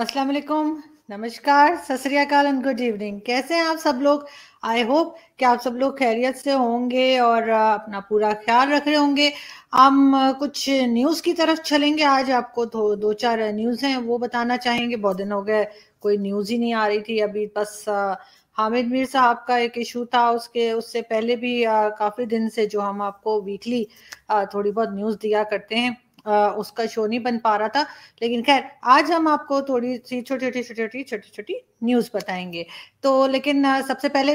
अस्सलाम वालेकुम नमस्कार सतरियाकाल एंड गुड इवनिंग कैसे हैं आप सब लोग आई होप कि आप सब लोग खैरियत से होंगे और अपना पूरा ख्याल रख रहे होंगे हम कुछ न्यूज़ की तरफ चलेंगे आज आपको दो, दो चार न्यूज़ हैं वो बताना चाहेंगे बहुत दिन हो गए कोई न्यूज़ ही नहीं आ रही थी अभी बस हामिद मीर साहब का एक इशू था उसके उससे पहले भी काफ़ी दिन से जो हम आपको वीकली थोड़ी बहुत न्यूज़ दिया करते हैं उसका शो नहीं बन पा रहा था लेकिन खैर आज हम आपको थोड़ी सी छोटी छोटी छोटी छोटी छोटी छोटी न्यूज बताएंगे तो लेकिन सबसे पहले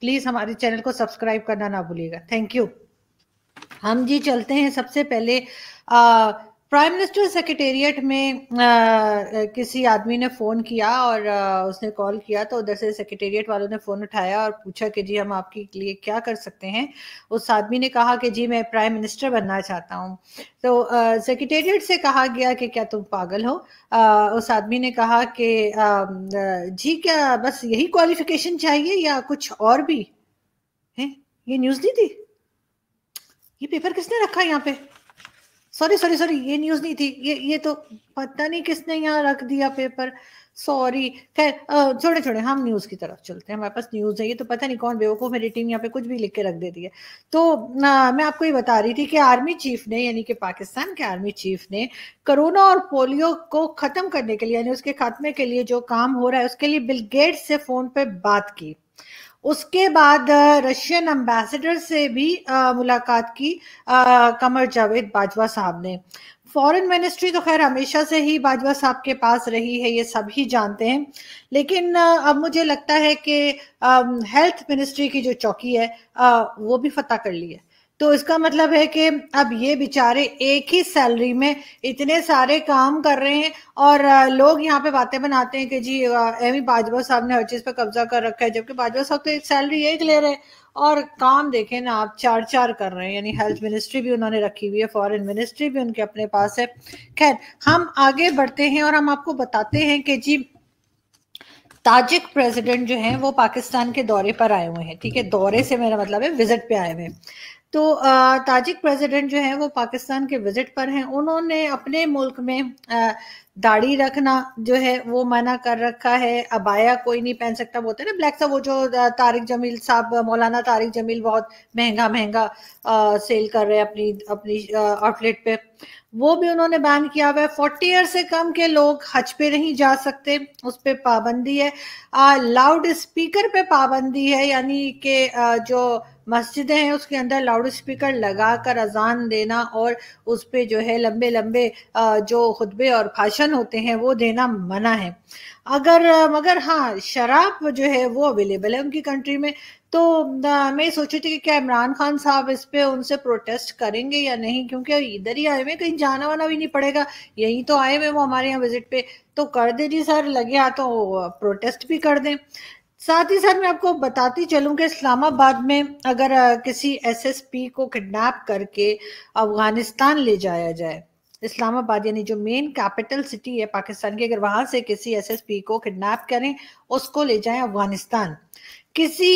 प्लीज हमारे चैनल को सब्सक्राइब करना ना भूलिएगा थैंक यू हम जी चलते हैं सबसे पहले आ, प्राइम मिनिस्टर सेक्रेटेरिएट में आ, किसी आदमी ने फ़ोन किया और आ, उसने कॉल किया तो उधर से सेक्रेटेरिएट वालों ने फ़ोन उठाया और पूछा कि जी हम आपके लिए क्या कर सकते हैं उस आदमी ने कहा कि जी मैं प्राइम मिनिस्टर बनना चाहता हूँ तो सेक्रेटेरिएट से कहा गया कि क्या तुम पागल हो आ, उस आदमी ने कहा कि जी क्या बस यही क्वालिफिकेशन चाहिए या कुछ और भी है ये न्यूज़ नहीं थी ये पेपर किसने रखा यहाँ पे सॉरी सॉरी सॉरी ये न्यूज नहीं थी ये ये तो पता नहीं किसने यहाँ रख दिया पेपर सॉरी खैर छोड़े छोड़े हम न्यूज की तरफ चलते हैं हमारे पास न्यूज है ये तो पता नहीं कौन बेवकूफ मेरी टीम यहाँ पे कुछ भी लिख के रख देती है तो आ, मैं आपको ये बता रही थी कि आर्मी चीफ ने यानी कि पाकिस्तान के आर्मी चीफ ने कोरोना और पोलियो को खत्म करने के लिए यानी उसके खात्मे के लिए जो काम हो रहा है उसके लिए बिल गेट्स से फोन पे बात की उसके बाद रशियन एम्बेसडर से भी आ, मुलाकात की आ, कमर जावेद बाजवा साहब ने फॉरेन मिनिस्ट्री तो खैर हमेशा से ही बाजवा साहब के पास रही है ये सभी जानते हैं लेकिन अब मुझे लगता है कि हेल्थ मिनिस्ट्री की जो चौकी है वो भी फतह कर ली है तो इसका मतलब है कि अब ये बेचारे एक ही सैलरी में इतने सारे काम कर रहे हैं और लोग यहाँ पे बातें बनाते हैं कि जी एम ई बाजवा साहब ने हर चीज़ पर कब्जा कर रखा है जबकि बाजवा साहब तो एक सैलरी एक ले रहे हैं और काम देखें ना आप चार चार कर रहे हैं यानी हेल्थ मिनिस्ट्री भी उन्होंने रखी हुई है फॉरेन मिनिस्ट्री भी उनके अपने पास है खैर हम आगे बढ़ते हैं और हम आपको बताते हैं कि जी ताजिक प्रेसिडेंट जो हैं वो पाकिस्तान के दौरे पर आए हुए हैं ठीक है दौरे से मेरा मतलब है विजिट पे आए हुए हैं तो ताजिक प्रेसिडेंट जो है वो पाकिस्तान के विजिट पर हैं उन्होंने अपने मुल्क में दाढ़ी रखना जो है वो मना कर रखा है अबाया कोई नहीं पहन सकता बोलते ना ब्लैक सा वो जो तारिक जमील साहब मौलाना तारिक जमील बहुत महंगा महंगा सेल कर रहे हैं अपनी अपनी आउटलेट पे वो भी उन्होंने बैन किया हुआ है फोर्टी ईयर से कम के लोग हज पे नहीं जा सकते उस पर पाबंदी है लाउड स्पीकर पे पाबंदी है यानी कि जो मस्जिदें हैं उसके अंदर लाउड स्पीकर लगा कर अजान देना और उस पर जो है लंबे लंबे जो खुतबे और भाषण होते हैं वो देना मना है अगर मगर हाँ शराब जो है वो अवेलेबल है उनकी कंट्री में तो मैं सोची थी कि क्या इमरान खान साहब इस पे उनसे प्रोटेस्ट करेंगे या नहीं क्योंकि इधर ही आए हुए कहीं जाना वाना भी नहीं पड़ेगा यहीं तो आए हुए वो हमारे यहाँ विजिट पे तो कर दे जी सर लगे आ तो प्रोटेस्ट भी कर दें साथ ही साथ मैं आपको बताती चलूं कि इस्लामाबाद में अगर किसी एसएसपी को किडनैप करके अफगानिस्तान ले जाया जाए इस्लामाबाद यानी जो मेन कैपिटल सिटी है पाकिस्तान की अगर वहां से किसी एसएसपी को किडनैप करें उसको ले जाए अफगानिस्तान किसी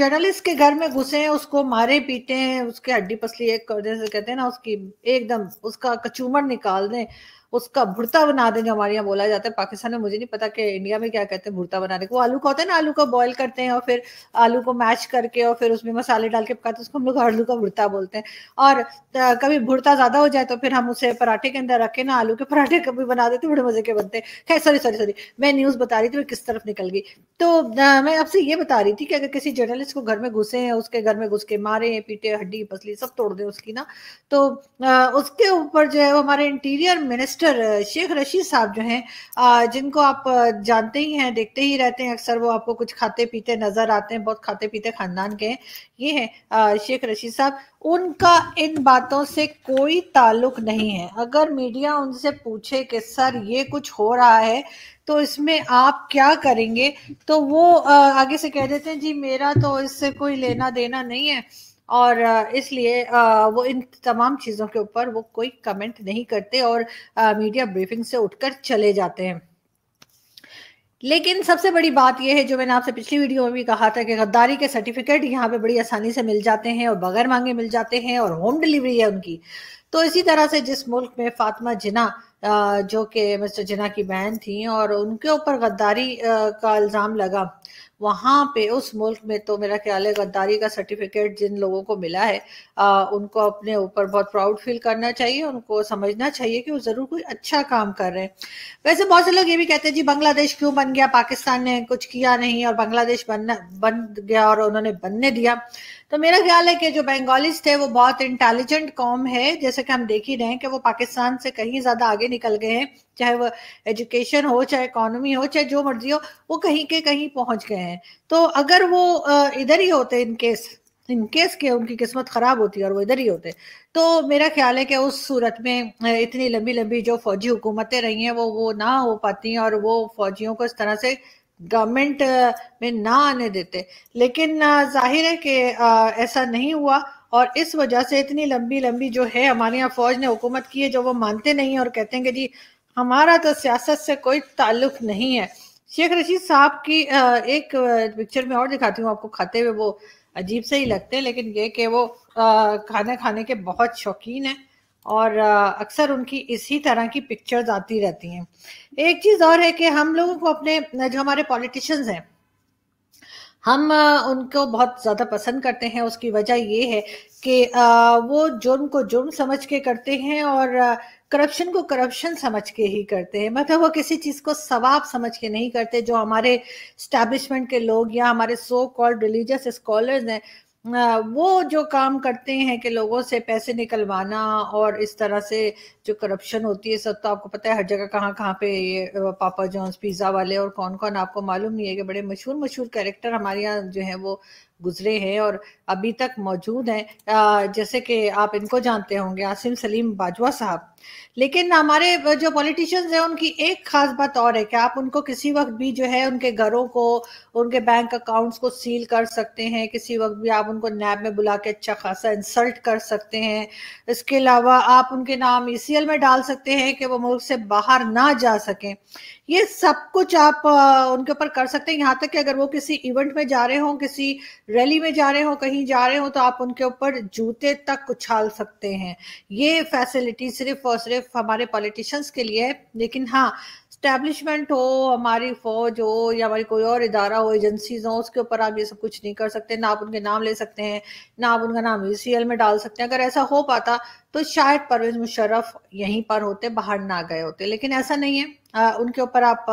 जर्नलिस्ट के घर में घुसे उसको मारे पीटे उसके हड्डी पसली एक कर जैसे कहते हैं ना उसकी एकदम उसका कचूमर निकाल दें उसका भुरता बना दें जो हमारे यहाँ बोला जाता है पाकिस्तान में मुझे नहीं पता कि इंडिया में क्या कहते हैं भुरता बनाने को आलू का होता है ना आलू का बॉईल करते हैं और फिर आलू को मैच करके और फिर उसमें मसाले डाल के पकाते हैं उसको हम लोग आलू का भुरता बोलते हैं और कभी भुरता ज्यादा हो जाए तो फिर हम उसे पराठे के अंदर रखे ना आलू के पराठे कभी बना देते बड़े मजे के बनते हैं सॉरी सॉरी सॉरी मैं न्यूज बता रही थी किस तरफ निकल गई तो मैं आपसे ये बता रही थी कि अगर किसी जर्नलिस्ट को घर में घुसे हैं उसके घर में घुस के मारे पीटे हड्डी पसली सब तोड़ दें उसकी ना तो उसके ऊपर जो है वो हमारे interior minister mister Sheikh Rashid साहब जो हैं जिनको आप जानते ही हैं देखते ही रहते हैं अक्सर वो आपको कुछ खाते पीते नजर आते हैं बहुत खाते पीते खानदान के हैं ये हैं शेख रशीद साहब उनका इन बातों से कोई ताल्लुक नहीं है अगर मीडिया उनसे पूछे कि सर ये कुछ हो रहा है तो इसमें आप क्या करेंगे तो वो आगे से कह देते हैं जी मेरा तो इससे कोई लेना देना नहीं है और इसलिए वो इन तमाम चीज़ों के ऊपर वो कोई कमेंट नहीं करते और मीडिया ब्रीफिंग से उठकर चले जाते हैं लेकिन सबसे बड़ी बात यह है जो मैंने आपसे पिछली वीडियो में भी कहा था कि गद्दारी के सर्टिफिकेट यहाँ पे बड़ी आसानी से मिल जाते हैं और बगैर मांगे मिल जाते हैं और होम डिलीवरी है उनकी तो इसी तरह से जिस मुल्क में फातिमा जिना जो कि मिस्टर जिना की बहन थी और उनके ऊपर गद्दारी का इल्ज़ाम लगा वहाँ पे उस मुल्क में तो मेरा ख्याल है गद्दारी का सर्टिफिकेट जिन लोगों को मिला है आ, उनको अपने ऊपर बहुत प्राउड फील करना चाहिए उनको समझना चाहिए कि वो ज़रूर कोई अच्छा काम कर रहे हैं वैसे बहुत से लोग ये भी कहते हैं जी बांग्लादेश क्यों बन गया पाकिस्तान ने कुछ किया नहीं और बांग्लादेश बनना बन गया और उन्होंने बनने दिया तो मेरा ख्याल है कि जो बंगालीज थे वो बहुत इंटेलिजेंट कॉम है जैसे कि हम देख ही रहे हैं कि वो पाकिस्तान से कहीं ज़्यादा आगे निकल गए हैं चाहे वो एजुकेशन हो चाहे इकोनॉमी हो चाहे जो मर्जी हो वो कहीं के कहीं पहुंच गए हैं तो अगर वो इधर ही होते इनकेस इनकेस के उनकी किस्मत खराब होती है और वो इधर ही होते तो मेरा ख्याल है कि उस सूरत में इतनी लंबी लंबी जो फौजी हुकूमतें रही हैं वो वो ना हो पाती और वो फौजियों को इस तरह से गवर्नमेंट uh, में ना आने देते लेकिन uh, जाहिर है कि uh, ऐसा नहीं हुआ और इस वजह से इतनी लंबी लंबी जो है हमारे यहाँ फौज ने हुकूमत की है जो वो मानते नहीं और कहते हैं कि जी हमारा तो सियासत से कोई ताल्लुक नहीं है शेख रशीद साहब की एक पिक्चर में और दिखाती हूँ आपको खाते हुए वो अजीब से ही लगते हैं लेकिन ये कि वो खाना खाने के बहुत शौकीन है और अक्सर उनकी इसी तरह की पिक्चर्स आती रहती हैं एक चीज़ और है कि हम लोगों को अपने जो हमारे पॉलिटिशियंस हैं हम उनको बहुत ज़्यादा पसंद करते हैं उसकी वजह ये है कि वो जुर्म को जुर्म समझ के करते हैं और करप्शन को करप्शन समझ के ही करते हैं मतलब वो किसी चीज़ को सवाब समझ के नहीं करते जो हमारे स्टैब्लिशमेंट के लोग या हमारे सो कॉल्ड रिलीजियस स्कॉलर्स हैं वो जो काम करते हैं कि लोगों से पैसे निकलवाना और इस तरह से जो करप्शन होती है सब तो आपको पता है हर जगह कहाँ कहाँ पे ये पापा जॉन्स पिज़्ज़ा वाले और कौन कौन आपको मालूम नहीं है कि बड़े मशहूर मशहूर कैरेक्टर हमारे यहाँ जो है वो गुजरे हैं और अभी तक मौजूद हैं जैसे कि आप इनको जानते होंगे आसिम सलीम बाजवा साहब लेकिन हमारे जो पॉलिटिशियंस हैं उनकी एक खास बात और है कि आप उनको किसी वक्त भी जो है उनके घरों को उनके बैंक अकाउंट्स को सील कर सकते हैं किसी वक्त भी आप उनको नैब में बुला के अच्छा खासा इंसल्ट कर सकते हैं इसके अलावा आप उनके नाम ई e में डाल सकते हैं कि वो मुल्क से बाहर ना जा सकें ये सब कुछ आप उनके ऊपर कर सकते हैं यहाँ तक कि अगर वो किसी इवेंट में जा रहे हो किसी रैली में जा रहे हो कहीं जा रहे हो तो आप उनके ऊपर जूते तक उछाल सकते हैं ये फैसिलिटी सिर्फ और सिर्फ हमारे पॉलिटिशियंस के लिए है लेकिन हाँ स्टैब्लिशमेंट हो हमारी फौज हो या हमारी कोई और इदारा हो एजेंसीज हो उसके ऊपर आप ये सब कुछ नहीं कर सकते ना आप उनके नाम ले सकते हैं ना आप उनका नाम यू में डाल सकते हैं अगर ऐसा हो पाता तो शायद परवेज मुशर्रफ यहीं पर होते बाहर ना गए होते लेकिन ऐसा नहीं है आ, उनके ऊपर आप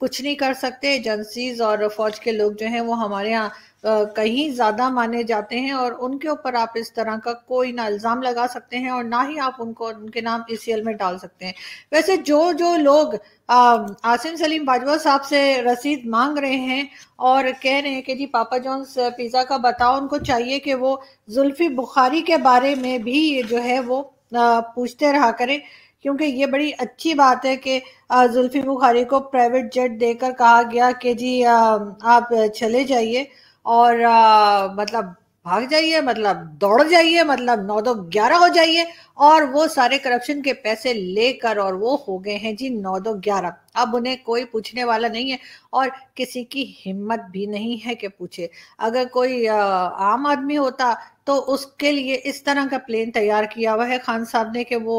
कुछ नहीं कर सकते एजेंसीज और फौज के लोग जो हैं वो हमारे यहाँ कहीं ज़्यादा माने जाते हैं और उनके ऊपर आप इस तरह का कोई ना इल्ज़ाम लगा सकते हैं और ना ही आप उनको उनके नाम ई e सी में डाल सकते हैं वैसे जो जो लोग आसिम सलीम बाजवा साहब से रसीद मांग रहे हैं और कह रहे हैं कि जी पापा जॉन्स पिज़्ज़ा का बताओ उनको चाहिए कि वो जुल्फ़ी बुखारी के बारे में भी जो है वो पूछते रहा करें क्योंकि ये बड़ी अच्छी बात है कि जुल्फी बुखारी को प्राइवेट जेट देकर कहा गया कि जी आप चले जाइए और मतलब भाग जाइए मतलब दौड़ जाइए मतलब नौ दो ग्यारह हो जाइए और वो सारे करप्शन के पैसे लेकर और वो हो गए हैं जी नौ दो ग्यारह अब उन्हें कोई पूछने वाला नहीं है और किसी की हिम्मत भी नहीं है कि पूछे अगर कोई आम आदमी होता तो उसके लिए इस तरह का प्लेन तैयार किया हुआ है खान साहब ने कि वो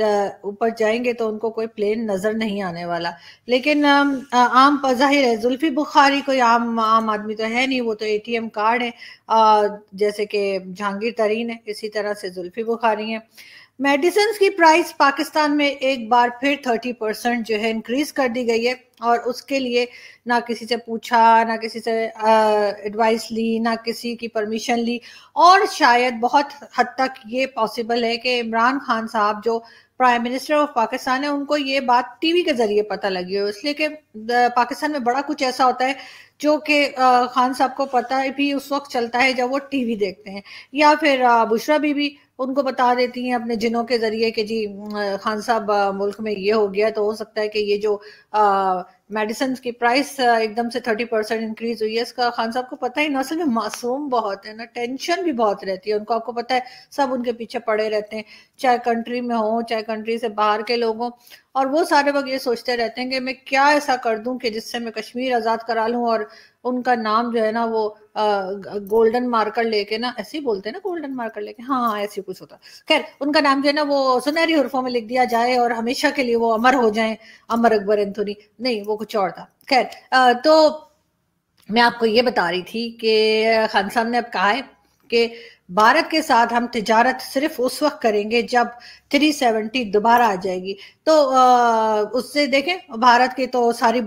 ऊपर जाएंगे तो उनको कोई प्लेन नजर नहीं आने वाला लेकिन आम जाहिर है जुल्फी बुखारी कोई आम आम आदमी तो है नहीं वो तो एटीएम कार्ड है जैसे कि जहांगीर तरीन है इसी तरह से जुल्फी बुखारी है मेडिसिन की प्राइस पाकिस्तान में एक बार फिर थर्टी परसेंट जो है इंक्रीज कर दी गई है और उसके लिए ना किसी से पूछा ना किसी से एडवाइस ली ना किसी की परमिशन ली और शायद बहुत हद तक ये पॉसिबल है कि इमरान खान साहब जो प्राइम मिनिस्टर ऑफ पाकिस्तान है उनको ये बात टीवी के जरिए पता लगी हो इसलिए कि पाकिस्तान में बड़ा कुछ ऐसा होता है जो कि खान साहब को पता है भी उस वक्त चलता है जब वो टीवी देखते हैं या फिर बुशरा बीबी उनको बता देती हैं अपने जिनों के जरिए कि जी खान साहब मुल्क में ये हो गया तो हो सकता है कि ये जो मेडिसिन की प्राइस एकदम से थर्टी परसेंट इंक्रीज हुई है इसका खान साहब को पता ही ना सिर्फ मासूम बहुत है ना टेंशन भी बहुत रहती है उनको आपको पता है सब उनके पीछे पड़े रहते हैं चाहे कंट्री में हो चाहे कंट्री से बाहर के लोग हों और वो सारे वक्त ये सोचते रहते हैं कि मैं क्या ऐसा कर दूं कि जिससे मैं कश्मीर आज़ाद करा लूं और उनका नाम जो है ना वो गोल्डन मार्कर लेके ना ऐसे ही बोलते हैं ना गोल्डन मार्कर लेके हाँ, हाँ ऐसे कुछ होता खैर उनका नाम जो है ना वो सुनहरी हरफों में लिख दिया जाए और हमेशा के लिए वो अमर हो जाए अमर अकबर एंथोनी नहीं वो कुछ और था खैर तो मैं आपको ये बता रही थी कि खान साहब ने अब कहा है कि भारत के साथ हम तजारत सिर्फ उस वक्त करेंगे जब 370 दोबारा आ जाएगी तो उससे देखें भारत के तो सारी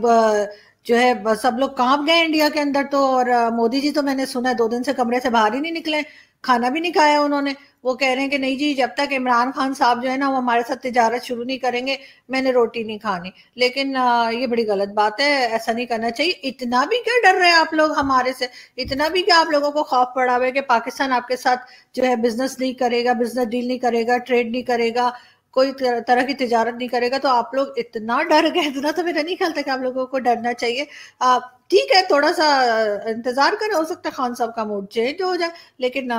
जो है सब लोग काम गए इंडिया के अंदर तो और मोदी जी तो मैंने सुना है दो दिन से कमरे से बाहर ही नहीं निकले खाना भी नहीं खाया उन्होंने वो कह रहे हैं कि नहीं जी जब तक इमरान खान साहब जो है ना वो हमारे साथ तजारत शुरू नहीं करेंगे मैंने रोटी नहीं खानी लेकिन ये बड़ी गलत बात है ऐसा नहीं करना चाहिए इतना भी क्या डर रहे हैं आप लोग हमारे से इतना भी क्या आप लोगों को खौफ पड़ा हुआ है कि पाकिस्तान आपके साथ जो है बिजनेस नहीं करेगा बिजनेस डील नहीं करेगा ट्रेड नहीं करेगा कोई तरह की तजारत नहीं करेगा तो आप लोग इतना डर गए इतना तो मेरा नहीं ख्याल था कि आप लोगों को डरना चाहिए ठीक है थोड़ा सा इंतजार करें हो सकता है खान साहब का मूड चेंज हो जाए लेकिन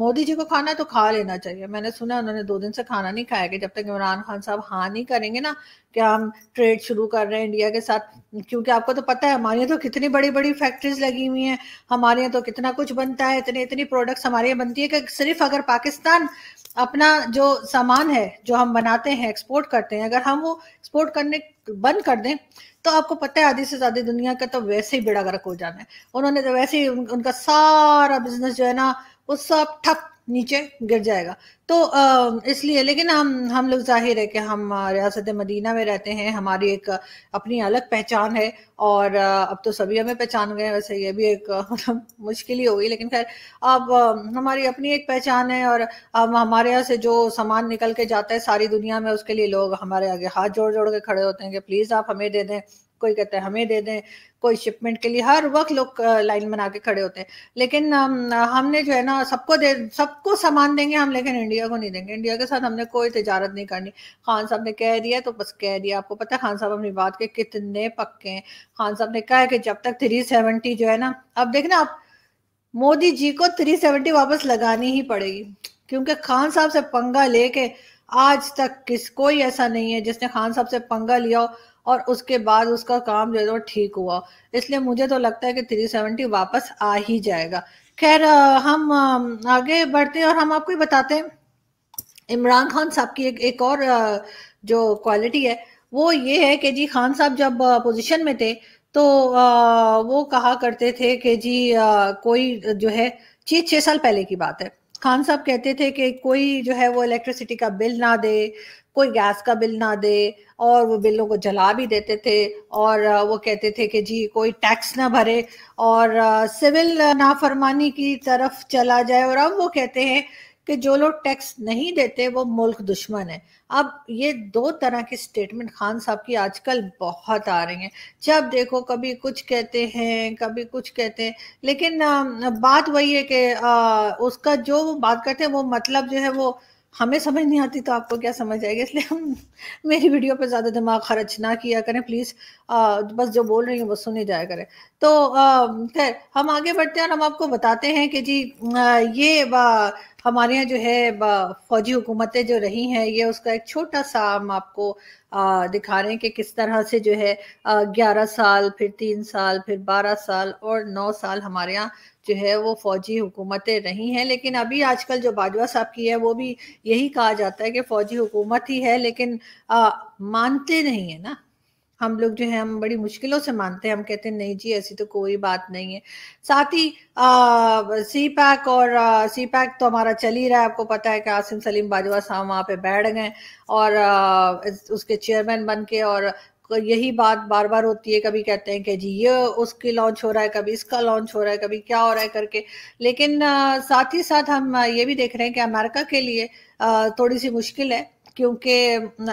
मोदी जी को खाना है तो खा लेना चाहिए मैंने सुना उन्होंने दो दिन से खाना नहीं खाया कि जब तक इमरान खान साहब हाँ नहीं करेंगे ना कि हम ट्रेड शुरू कर रहे हैं इंडिया के साथ क्योंकि आपको तो पता है हमारे यहाँ तो कितनी बड़ी बड़ी फैक्ट्रीज लगी हुई है हमारे यहाँ तो कितना कुछ बनता है इतने इतनी प्रोडक्ट्स हमारे यहाँ बनती है कि सिर्फ अगर पाकिस्तान अपना जो सामान है जो हम बनाते हैं एक्सपोर्ट करते हैं अगर हम वो एक्सपोर्ट करने बंद कर दें तो आपको पता है आधी से ज्यादा दुनिया का तो वैसे ही बेड़ा गर्क हो जाना है उन्होंने तो वैसे ही उन, उनका सारा बिजनेस जो है ना वो सब ठप नीचे गिर जाएगा तो इसलिए लेकिन हम हम लोग जाहिर है कि हम रियासत मदीना में रहते हैं हमारी एक अपनी अलग पहचान है और अब तो सभी हमें पहचान गए वैसे ये भी एक मतलब मुश्किल ही होगी लेकिन खैर अब हमारी अपनी एक पहचान है और अब हमारे यहाँ से जो सामान निकल के जाता है सारी दुनिया में उसके लिए लोग हमारे आगे हाथ जोड़ जोड़ के खड़े होते हैं कि प्लीज़ आप हमें दे दें कोई कहता है हमें दे दें कोई शिपमेंट के लिए हर वक्त लोग लाइन बना के खड़े होते हैं लेकिन हमने जो है ना सबको दे सबको सामान देंगे हम लेकिन इंडिया को नहीं देंगे इंडिया के साथ हमने कोई तजारत नहीं करनी खान साहब ने कह दिया तो बस कह दिया आपको पता है खान साहब अपनी बात के कितने पक्के हैं खान साहब ने कहा है कि जब तक थ्री सेवेंटी जो है ना अब देखना आप मोदी जी को थ्री सेवेंटी वापस लगानी ही पड़ेगी क्योंकि खान साहब से पंगा लेके आज तक किस कोई ऐसा नहीं है जिसने खान साहब से पंगा लिया हो और उसके बाद उसका काम जो है ठीक हुआ इसलिए मुझे तो लगता है कि थ्री सेवेंटी वापस आ ही जाएगा खैर हम आगे बढ़ते हैं और हम आपको ही बताते हैं इमरान खान साहब की एक, एक और जो क्वालिटी है वो ये है कि जी खान साहब जब पोजीशन में थे तो वो कहा करते थे कि जी कोई जो है छः छः साल पहले की बात है खान साहब कहते थे कि कोई जो है वो इलेक्ट्रिसिटी का बिल ना दे कोई गैस का बिल ना दे और वो बिलों को जला भी देते थे और वो कहते थे कि जी कोई टैक्स ना भरे और सिविल नाफरमानी की तरफ चला जाए और अब वो कहते हैं कि जो लोग टैक्स नहीं देते वो मुल्क दुश्मन है अब ये दो तरह के स्टेटमेंट खान साहब की आजकल बहुत आ रही हैं जब देखो कभी कुछ कहते हैं कभी कुछ कहते हैं लेकिन बात वही है कि उसका जो वो बात करते हैं वो मतलब जो है वो हमें समझ नहीं आती तो आपको क्या समझ आएगी इसलिए हम मेरी वीडियो पर ज़्यादा दिमाग खर्च ना किया करें प्लीज़ बस जो बोल रही हूँ वो सुनी जाया करें तो खैर हम आगे बढ़ते हैं और हम आपको बताते हैं कि जी आ, ये हमारे यहाँ जो है फौजी हुकूमतें जो रही हैं ये उसका एक छोटा सा हम आपको दिखा रहे हैं कि किस तरह से जो है ग्यारह साल फिर तीन साल फिर बारह साल और नौ साल हमारे यहाँ जो है वो फौजी हुकूमतें रही हैं लेकिन अभी आजकल जो बाजवा साहब की है वो भी यही कहा जाता है कि फौजी हुकूमत ही है लेकिन मानते नहीं है ना हम लोग जो है हम बड़ी मुश्किलों से मानते हैं हम कहते हैं नहीं जी ऐसी तो कोई बात नहीं है साथ ही सी पैक और आ, सी पैक तो हमारा चल ही रहा है आपको पता है कि आसिम सलीम बाजवा साहब वहां पे बैठ गए और आ, उसके चेयरमैन बन के और यही बात बार बार होती है कभी कहते हैं कि जी ये उसकी लॉन्च हो रहा है कभी इसका लॉन्च हो रहा है कभी क्या हो रहा है करके लेकिन आ, साथ ही साथ हम ये भी देख रहे हैं कि अमेरिका के लिए थोड़ी सी मुश्किल है क्योंकि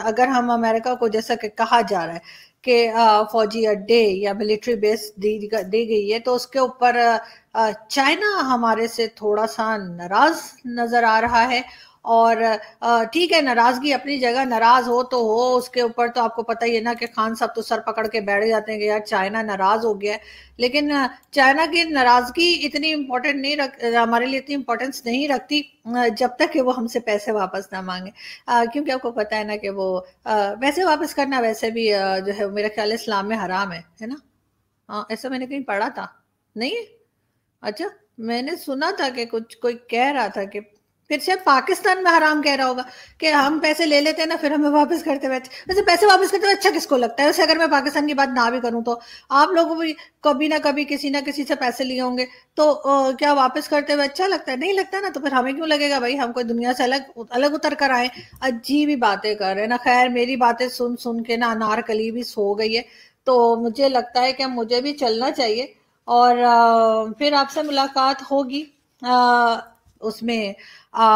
अगर हम अमेरिका को जैसा कि कहा जा रहा है के फौजी अड्डे या मिलिट्री बेस दी दी गई है तो उसके ऊपर चाइना हमारे से थोड़ा सा नाराज नजर आ रहा है और ठीक है नाराजगी अपनी जगह नाराज हो तो हो उसके ऊपर तो आपको पता ही है ना कि खान साहब तो सर पकड़ के बैठ जाते हैं कि यार चाइना नाराज हो गया है लेकिन चाइना की नाराजगी इतनी इम्पोर्टेंट नहीं रख हमारे लिए इतनी इम्पोर्टेंस नहीं रखती जब तक कि वो हमसे पैसे वापस ना मांगे क्योंकि आपको पता है ना कि वो वैसे वापस करना वैसे भी जो है मेरा ख्याल इस्लाम में हराम है है ना हाँ ऐसा मैंने कहीं पढ़ा था नहीं अच्छा मैंने सुना था कि कुछ कोई कह रहा था कि फिर शायद पाकिस्तान में हराम कह रहा होगा कि हम पैसे ले लेते हैं ना फिर हमें वापस करते हुए वैसे पैसे वापस करते हुए तो अच्छा किसको लगता है वैसे अगर मैं पाकिस्तान की बात ना भी करूं तो आप लोगों भी कभी ना कभी किसी ना किसी से पैसे लिए होंगे तो क्या वापस करते हुए अच्छा लगता है नहीं लगता ना तो फिर हमें क्यों लगेगा भाई हम कोई दुनिया से अलग अलग उतर कर आए अजीब ही बातें कर रहे हैं ना खैर मेरी बातें सुन सुन के ना अनारकली भी सो गई है तो मुझे लगता है कि मुझे भी चलना चाहिए और फिर आपसे मुलाकात होगी उसमें आ,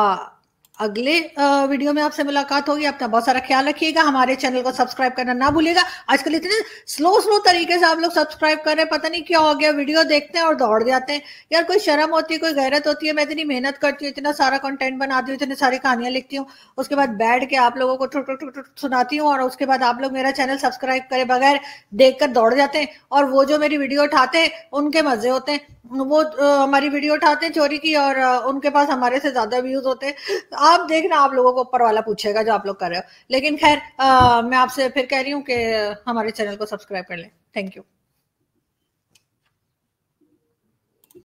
अगले वीडियो में आपसे मुलाकात होगी अपना बहुत सारा ख्याल रखिएगा हमारे चैनल को सब्सक्राइब करना ना भूलिएगा आजकल इतने स्लो स्लो तरीके से आप लोग सब्सक्राइब कर रहे हैं पता नहीं क्या हो गया वीडियो देखते हैं और दौड़ जाते हैं यार कोई शर्म होती है कोई गैरत होती है मैं इतनी मेहनत करती हूँ इतना सारा कंटेंट बनाती हूँ इतनी सारी कहानियां लिखती हूँ उसके बाद बैठ के आप लोगों को टुट टुट टुट सुनाती हूँ और उसके बाद आप लोग मेरा चैनल सब्सक्राइब करे बगैर देख कर दौड़ जाते हैं और वो जो मेरी वीडियो उठाते हैं उनके मजे होते हैं वो हमारी वीडियो उठाते हैं चोरी की और उनके पास हमारे से ज्यादा व्यूज होते हैं आप देखना आप लोगों को ऊपर वाला पूछेगा जो आप लोग कर रहे हो लेकिन खैर मैं आपसे फिर कह रही हूँ कि हमारे चैनल को सब्सक्राइब कर लें थैंक यू